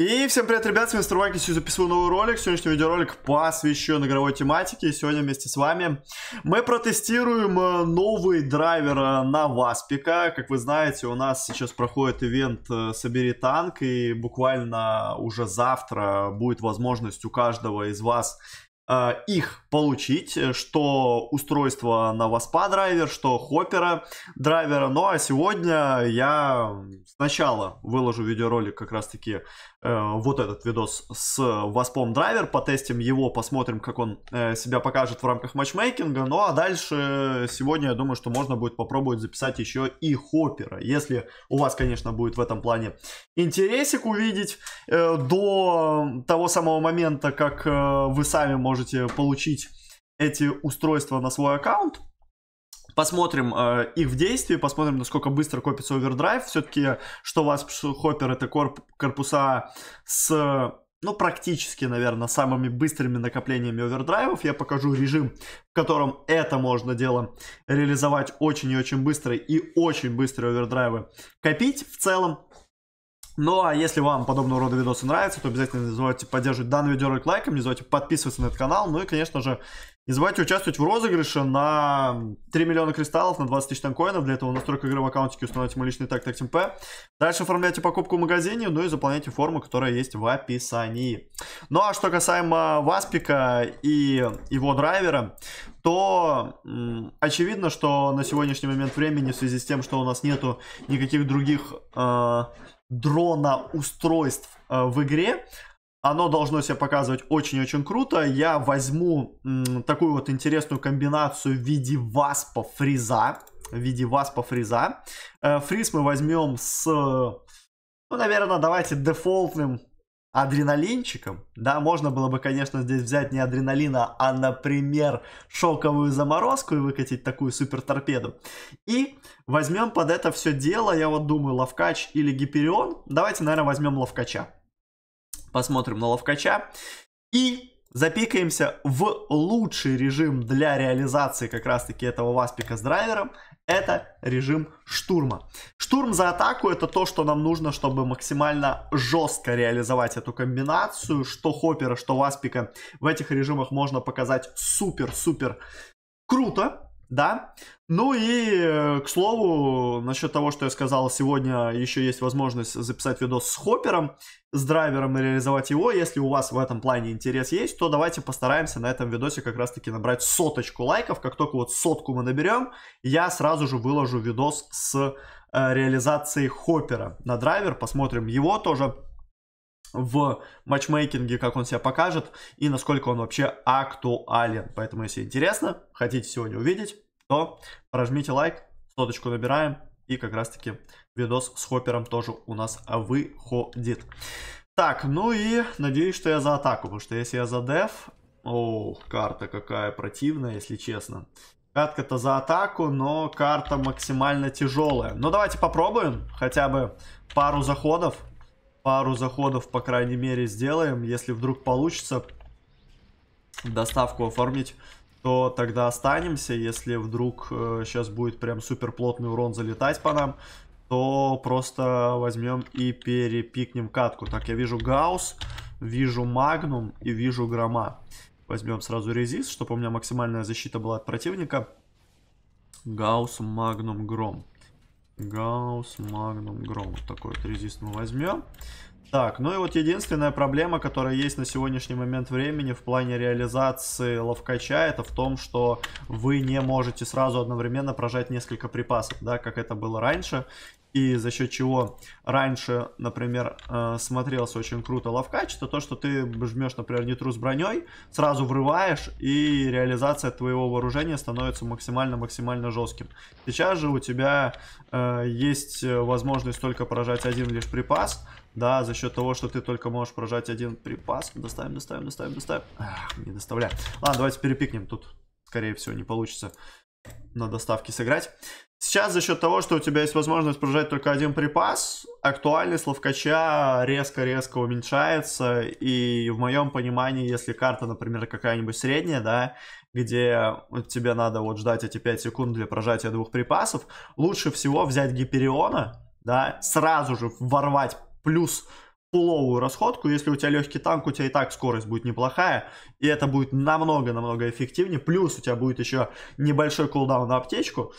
И всем привет, ребят, с вами Мистер Ванки, сегодня записываю новый ролик, сегодняшний видеоролик посвящен игровой тематике, и сегодня вместе с вами мы протестируем э, новый драйвер э, на Васпика, как вы знаете, у нас сейчас проходит ивент э, «Собери танк», и буквально уже завтра будет возможность у каждого из вас Э, их получить, э, что устройство на Васпа драйвер, что Хоппера драйвера. Ну а сегодня я сначала выложу видеоролик как раз таки э, вот этот видос с Васпом драйвер, потестим его, посмотрим, как он э, себя покажет в рамках матчмейкинга. Ну а дальше сегодня я думаю, что можно будет попробовать записать еще и Хоппера, если у вас, конечно, будет в этом плане интересик увидеть э, до того самого момента, как э, вы сами можете можете получить эти устройства на свой аккаунт. Посмотрим э, их в действии, посмотрим, насколько быстро копится овердрайв. Все-таки, что у вас хоппер, это корп, корпуса с, ну, практически, наверное, самыми быстрыми накоплениями овердрайвов. Я покажу режим, в котором это можно дело реализовать очень и очень быстро и очень быстрые овердрайвы копить в целом. Ну а если вам подобного рода видосы нравятся, то обязательно не забывайте поддерживать данный видеоролик лайком, не забывайте подписываться на этот канал, ну и, конечно же, не забывайте участвовать в розыгрыше на 3 миллиона кристаллов, на 20 тысяч танкоинов. Для этого настройка игры в аккаунтике установите мой личный таг TactimP. Дальше оформляйте покупку в магазине, ну и заполняйте форму, которая есть в описании. Ну а что касаемо Васпика и его драйвера, то очевидно, что на сегодняшний момент времени в связи с тем, что у нас нету никаких других... Э дрона устройств э, в игре. Оно должно себя показывать очень-очень круто. Я возьму такую вот интересную комбинацию в виде васпа фриза. В виде васпа фриза. Э, фриз мы возьмем с... Ну, наверное, давайте дефолтным адреналинчиком, да, можно было бы, конечно, здесь взять не адреналина, а, например, шоковую заморозку и выкатить такую супер торпеду. И возьмем под это все дело, я вот думаю, Ловкач или Гиперион. Давайте, наверное, возьмем Ловкача. Посмотрим на Ловкача. И запикаемся в лучший режим для реализации как раз-таки этого Васпика с драйвером. Это режим штурма. Штурм за атаку это то, что нам нужно, чтобы максимально жестко реализовать эту комбинацию. Что Хоппера, что Васпика в этих режимах можно показать супер-супер круто. Да. Ну и, э, к слову, насчет того, что я сказал, сегодня еще есть возможность записать видос с хоппером, с драйвером и реализовать его. Если у вас в этом плане интерес есть, то давайте постараемся на этом видосе как раз-таки набрать соточку лайков. Как только вот сотку мы наберем, я сразу же выложу видос с э, реализацией хоппера на драйвер. Посмотрим его тоже в матчмейкинге, как он себя покажет и насколько он вообще актуален. Поэтому, если интересно, хотите сегодня увидеть, то прожмите лайк, соточку набираем, и как раз-таки видос с Хоппером тоже у нас выходит. Так, ну и надеюсь, что я за атаку, потому что если я за деф... О, карта какая противная, если честно. Катка-то за атаку, но карта максимально тяжелая. Ну давайте попробуем хотя бы пару заходов пару заходов, по крайней мере, сделаем. Если вдруг получится доставку оформить, то тогда останемся. Если вдруг э, сейчас будет прям супер плотный урон залетать по нам, то просто возьмем и перепикнем катку. Так, я вижу Гаус, вижу Магнум и вижу Грома. Возьмем сразу резист, чтобы у меня максимальная защита была от противника. Гаус, Магнум, Гром. Гаусс Магнум Гром. Вот такой вот резист мы возьмем. Так, ну и вот единственная проблема, которая есть на сегодняшний момент времени в плане реализации ловкача, это в том, что вы не можете сразу одновременно прожать несколько припасов, да, как это было раньше, и за счет чего раньше, например, э, смотрелся очень круто ловкач, это то, что ты жмешь, например, нитру с броней, сразу врываешь, и реализация твоего вооружения становится максимально-максимально жестким. Сейчас же у тебя э, есть возможность только прожать один лишь припас, да, за счет того, что ты только можешь прожать один припас. Доставим, доставим, доставим, доставим. Ах, не доставляем. Ладно, давайте перепикнем. Тут, скорее всего, не получится на доставке сыграть. Сейчас за счет того, что у тебя есть возможность прожать только один припас, актуальность ловкача резко-резко уменьшается. И в моем понимании, если карта, например, какая-нибудь средняя, да, где тебе надо вот ждать эти 5 секунд для прожатия двух припасов, лучше всего взять Гипериона, да, сразу же ворвать плюс фуловую расходку, если у тебя легкий танк, у тебя и так скорость будет неплохая, и это будет намного-намного эффективнее, плюс у тебя будет еще небольшой кулдаун на аптечку,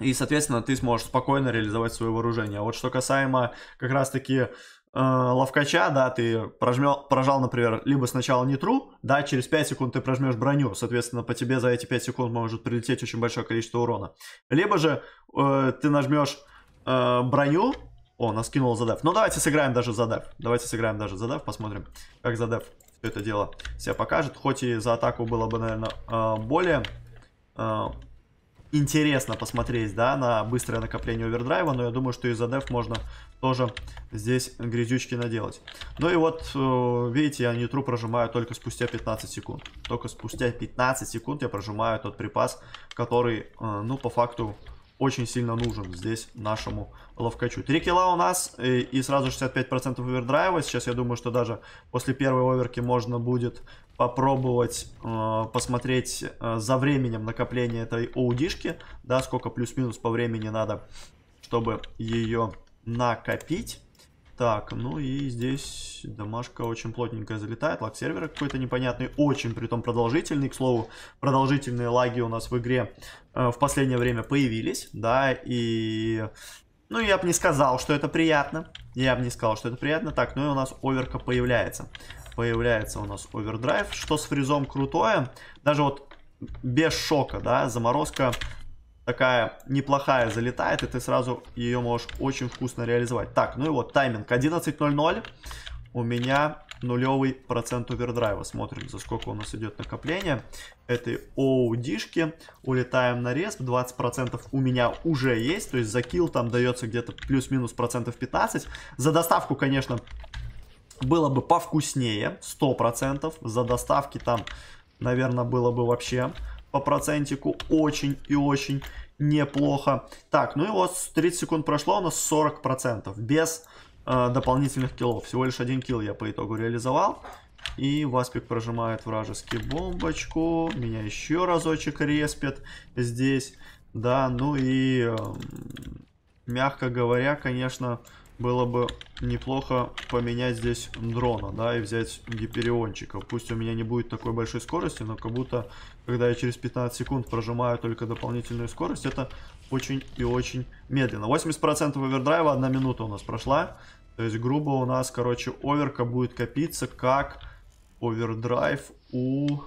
и, соответственно, ты сможешь спокойно реализовать свое вооружение. А вот что касаемо как раз-таки э, ловкача, да, ты прожмел, прожал, например, либо сначала нитру, да, через 5 секунд ты прожмешь броню, соответственно, по тебе за эти 5 секунд может прилететь очень большое количество урона. Либо же э, ты нажмешь э, броню, о, она за задав. Ну, давайте сыграем даже за задав. Давайте сыграем даже за задав, посмотрим, как задав все это дело себя покажет. Хоть и за атаку было бы, наверное, э, более э, интересно посмотреть, да, на быстрое накопление овердрайва, но я думаю, что и за деф можно тоже здесь грязючки наделать. Ну и вот, э, видите, я нитру прожимаю только спустя 15 секунд. Только спустя 15 секунд я прожимаю тот припас, который, ну, по факту очень сильно нужен здесь нашему ловкачу. 3 килла у нас и, э, и сразу 65% овердрайва. Сейчас я думаю, что даже после первой оверки можно будет попробовать э, посмотреть э, за временем накопления этой оудишки. Да, сколько плюс-минус по времени надо, чтобы ее накопить. Так, ну и здесь домашка очень плотненькая залетает. Лаг сервера какой-то непонятный, очень при притом продолжительный. К слову, продолжительные лаги у нас в игре э, в последнее время появились, да, и... Ну, я бы не сказал, что это приятно. Я бы не сказал, что это приятно. Так, ну и у нас оверка появляется. Появляется у нас овердрайв, что с фризом крутое. Даже вот без шока, да, заморозка такая неплохая залетает, и ты сразу ее можешь очень вкусно реализовать. Так, ну и вот тайминг 11.00. У меня нулевый процент овердрайва. Смотрим, за сколько у нас идет накопление этой оудишки. Улетаем на респ. 20% у меня уже есть. То есть за килл там дается где-то плюс-минус процентов 15. За доставку, конечно, было бы повкуснее. 100%. За доставки там, наверное, было бы вообще по процентику очень и очень неплохо. Так, ну и вот 30 секунд прошло, у нас 40% без э, дополнительных киллов. Всего лишь один килл я по итогу реализовал. И Васпик прожимает вражеский бомбочку. Меня еще разочек респит здесь. Да, ну и, э, мягко говоря, конечно, было бы неплохо поменять здесь дрона, да, и взять гипериончика. Пусть у меня не будет такой большой скорости, но как будто, когда я через 15 секунд прожимаю только дополнительную скорость, это очень и очень медленно. 80% овердрайва, одна минута у нас прошла. То есть, грубо у нас, короче, оверка будет копиться как овердрайв у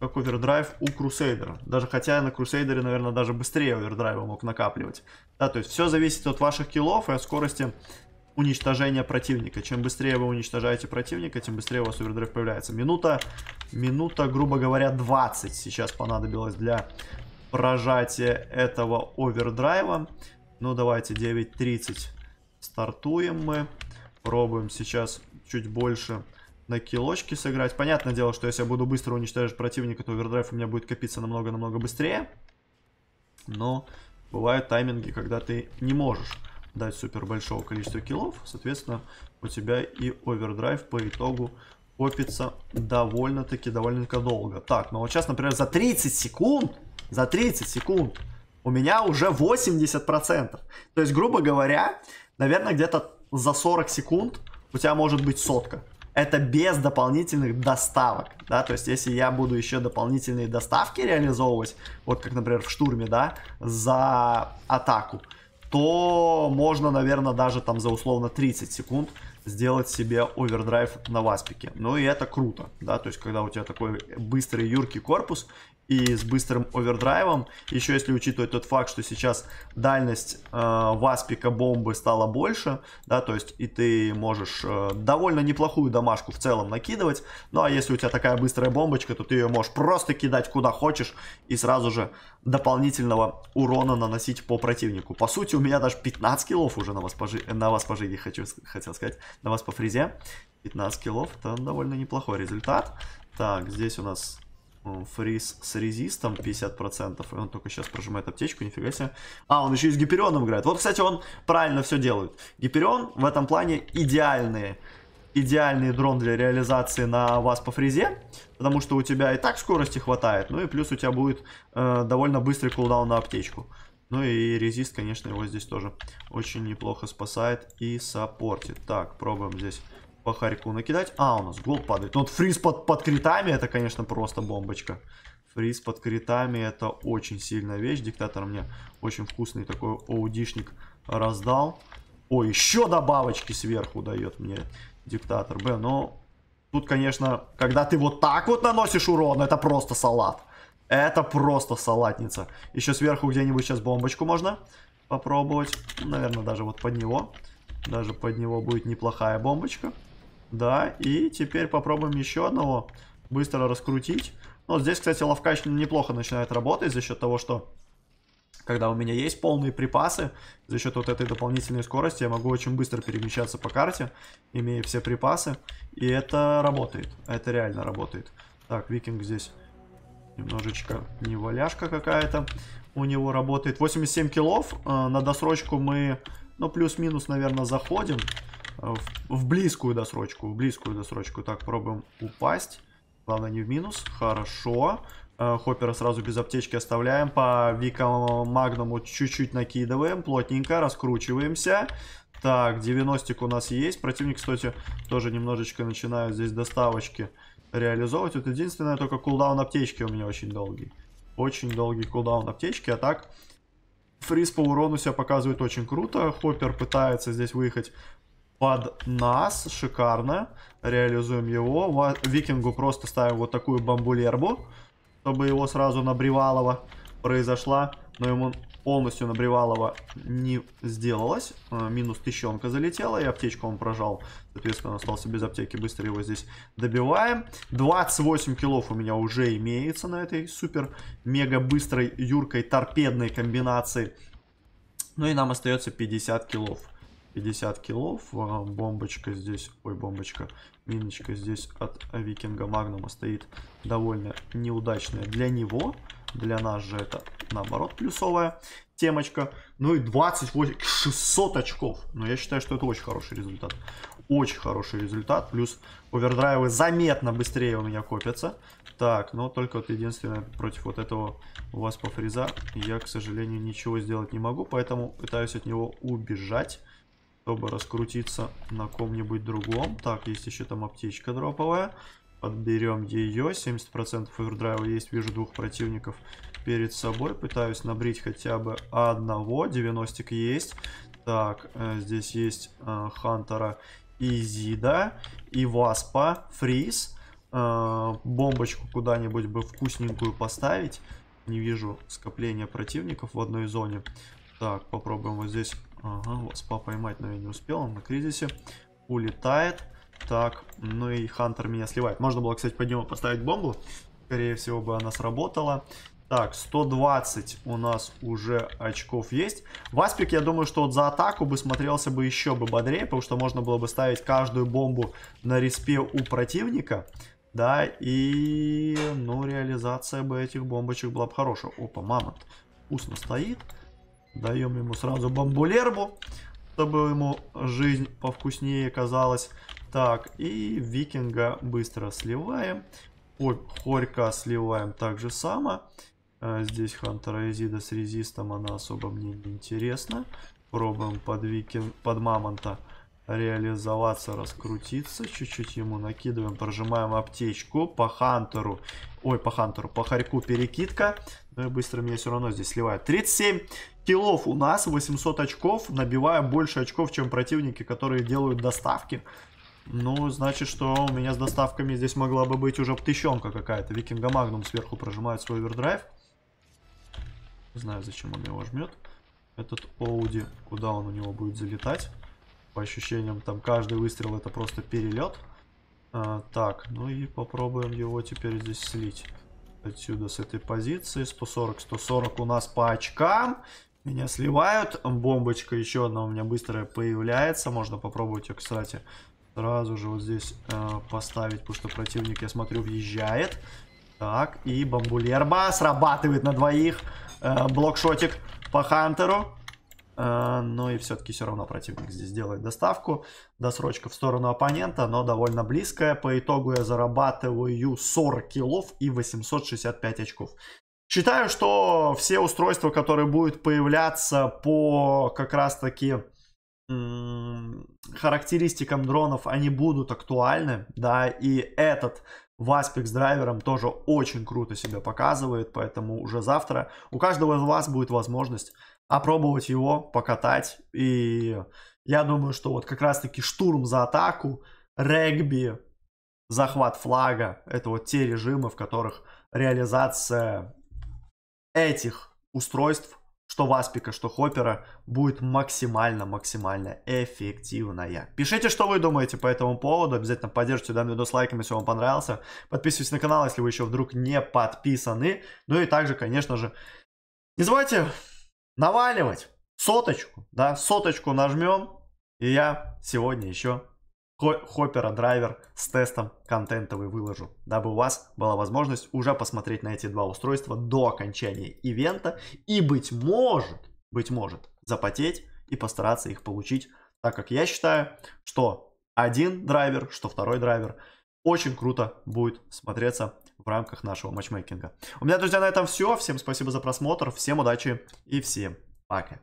как овердрайв у Крусейдера. Даже хотя на Крусейдере, наверное, даже быстрее овердрайва мог накапливать. Да, то есть все зависит от ваших киллов и от скорости уничтожения противника. Чем быстрее вы уничтожаете противника, тем быстрее у вас овердрайв появляется. Минута, минута, грубо говоря, 20 сейчас понадобилось для прожатия этого овердрайва. Ну, давайте 9.30 стартуем мы. Пробуем сейчас чуть больше на килочки сыграть. Понятное дело, что если я буду быстро уничтожать противника, то овердрайв у меня будет копиться намного-намного быстрее. Но бывают тайминги, когда ты не можешь дать супер большого количества киллов. Соответственно, у тебя и овердрайв по итогу копится довольно-таки, довольно-таки долго. Так, ну вот сейчас, например, за 30 секунд, за 30 секунд у меня уже 80%. То есть, грубо говоря, наверное, где-то за 40 секунд у тебя может быть сотка это без дополнительных доставок, да, то есть если я буду еще дополнительные доставки реализовывать, вот как, например, в штурме, да, за атаку, то можно, наверное, даже там за условно 30 секунд сделать себе овердрайв на васпике. Ну и это круто, да, то есть когда у тебя такой быстрый юркий корпус, и с быстрым овердрайвом. Еще если учитывать тот факт, что сейчас дальность э, васпика бомбы стала больше, да, то есть и ты можешь э, довольно неплохую домашку в целом накидывать. Ну а если у тебя такая быстрая бомбочка, то ты ее можешь просто кидать куда хочешь и сразу же дополнительного урона наносить по противнику. По сути, у меня даже 15 киллов уже на вас, пожи... на вас пожиги, хочу, хотел сказать, на вас по фризе. 15 киллов, это довольно неплохой результат. Так, здесь у нас Э, фриз с резистом 50%, и он только сейчас прожимает аптечку, нифига себе. А, он еще и с Гиперионом играет. Вот, кстати, он правильно все делает. Гиперион в этом плане идеальный, идеальный дрон для реализации на вас по фризе, потому что у тебя и так скорости хватает, ну и плюс у тебя будет э, довольно быстрый кулдаун на аптечку. Ну и резист, конечно, его здесь тоже очень неплохо спасает и саппортит. Так, пробуем здесь по Харькову накидать. А, у нас гол падает. Ну, вот фриз под, под критами, это, конечно, просто бомбочка. Фриз под критами, это очень сильная вещь. Диктатор мне очень вкусный такой оудишник раздал. О, еще добавочки сверху дает мне диктатор. Б, но тут, конечно, когда ты вот так вот наносишь урон, это просто салат. Это просто салатница. Еще сверху где-нибудь сейчас бомбочку можно попробовать. Наверное, даже вот под него. Даже под него будет неплохая бомбочка. Да, и теперь попробуем еще одного быстро раскрутить. Но ну, здесь, кстати, ловкач неплохо начинает работать за счет того, что когда у меня есть полные припасы, за счет вот этой дополнительной скорости я могу очень быстро перемещаться по карте, имея все припасы. И это работает, это реально работает. Так, викинг здесь немножечко неваляшка какая-то у него работает. 87 килов, э, на досрочку мы, ну, плюс-минус, наверное, заходим. Э, в, в близкую досрочку, в близкую досрочку. Так, пробуем упасть. Главное не в минус. Хорошо. Э, хоппера сразу без аптечки оставляем. По Вика Магнуму чуть-чуть накидываем. Плотненько раскручиваемся. Так, 90 у нас есть. Противник, кстати, тоже немножечко начинает здесь доставочки реализовывать. Вот единственное, только кулдаун аптечки у меня очень долгий. Очень долгий кулдаун аптечки. А так, фриз по урону себя показывает очень круто. Хоппер пытается здесь выехать под нас. Шикарно. Реализуем его. Викингу просто ставим вот такую бамбулербу, чтобы его сразу на Бревалова произошла. Но ему полностью на Бревалова не сделалось. А, минус тыщенка залетела, и аптечку он прожал. Соответственно, он остался без аптеки. Быстро его здесь добиваем. 28 килов у меня уже имеется на этой супер-мега-быстрой, юркой, торпедной комбинации. Ну и нам остается 50 килов. 50 килов. А бомбочка здесь, ой, бомбочка, миночка здесь от Викинга Магнума стоит довольно неудачная для него. Для нас же это, наоборот, плюсовая темочка. Ну и 28, 600 очков. Но я считаю, что это очень хороший результат. Очень хороший результат. Плюс овердрайвы заметно быстрее у меня копятся. Так, но только вот единственное, против вот этого у вас по фреза я, к сожалению, ничего сделать не могу. Поэтому пытаюсь от него убежать чтобы раскрутиться на ком-нибудь другом. Так, есть еще там аптечка дроповая. Подберем ее. 70% овердрайва есть. Вижу двух противников перед собой. Пытаюсь набрить хотя бы одного. 90 есть. Так, э, здесь есть э, Хантера и Зида. И Васпа. Фриз. Э, бомбочку куда-нибудь бы вкусненькую поставить. Не вижу скопления противников в одной зоне. Так, попробуем вот здесь Ага, вот спа поймать, но я не успел, он на кризисе. Улетает. Так, ну и Хантер меня сливает. Можно было, кстати, под него поставить бомбу. Скорее всего бы она сработала. Так, 120 у нас уже очков есть. Васпик, я думаю, что вот за атаку бы смотрелся бы еще бы бодрее, потому что можно было бы ставить каждую бомбу на респе у противника. Да, и, ну, реализация бы этих бомбочек была бы хорошая. Опа, мамонт вкусно стоит. Даем ему сразу бомбулербу, чтобы ему жизнь повкуснее казалась. Так, и викинга быстро сливаем. Ой, хорька сливаем так же само. Э, здесь Хантера Эзида с резистом, она особо мне не интересна. Пробуем под, викинг, под мамонта реализоваться, раскрутиться. Чуть-чуть ему накидываем, прожимаем аптечку по Хантеру. Ой, по Хантеру, по Харьку перекидка. Ну и быстро меня все равно здесь сливает. 37 киллов у нас, 800 очков. Набиваем больше очков, чем противники, которые делают доставки. Ну, значит, что у меня с доставками здесь могла бы быть уже птыщенка какая-то. Викинга Магнум сверху прожимает свой овердрайв. Не знаю, зачем он его жмет. Этот Оуди, куда он у него будет залетать по ощущениям там каждый выстрел это просто перелет. А, так, ну и попробуем его теперь здесь слить. Отсюда с этой позиции 140, 140 у нас по очкам. Меня сливают. Бомбочка еще одна у меня быстрая появляется. Можно попробовать ее, кстати, сразу же вот здесь э, поставить, потому что противник, я смотрю, въезжает. Так, и бомбулерба срабатывает на двоих. Э, блокшотик по Хантеру. Э, но и все-таки все равно противник здесь делает доставку. Досрочка в сторону оппонента, но довольно близкая. По итогу я зарабатываю 40 килов и 865 очков. Считаю, что все устройства, которые будут появляться по как раз-таки характеристикам дронов, они будут актуальны, да, и этот в с драйвером тоже очень круто себя показывает, поэтому уже завтра у каждого из вас будет возможность опробовать его, покатать. И я думаю, что вот как раз-таки штурм за атаку, регби, захват флага, это вот те режимы, в которых реализация этих устройств, что Васпика, что Хоппера, будет максимально-максимально эффективная. Пишите, что вы думаете по этому поводу. Обязательно поддержите данный видос лайком, если вам понравился. Подписывайтесь на канал, если вы еще вдруг не подписаны. Ну и также, конечно же, не забывайте наваливать соточку, да, соточку нажмем, и я сегодня еще хоппера драйвер с тестом контентовый выложу, дабы у вас была возможность уже посмотреть на эти два устройства до окончания ивента и, быть может, быть может, запотеть и постараться их получить, так как я считаю, что один драйвер, что второй драйвер – очень круто будет смотреться в рамках нашего матчмейкинга. У меня, друзья, на этом все. Всем спасибо за просмотр, всем удачи и всем пока.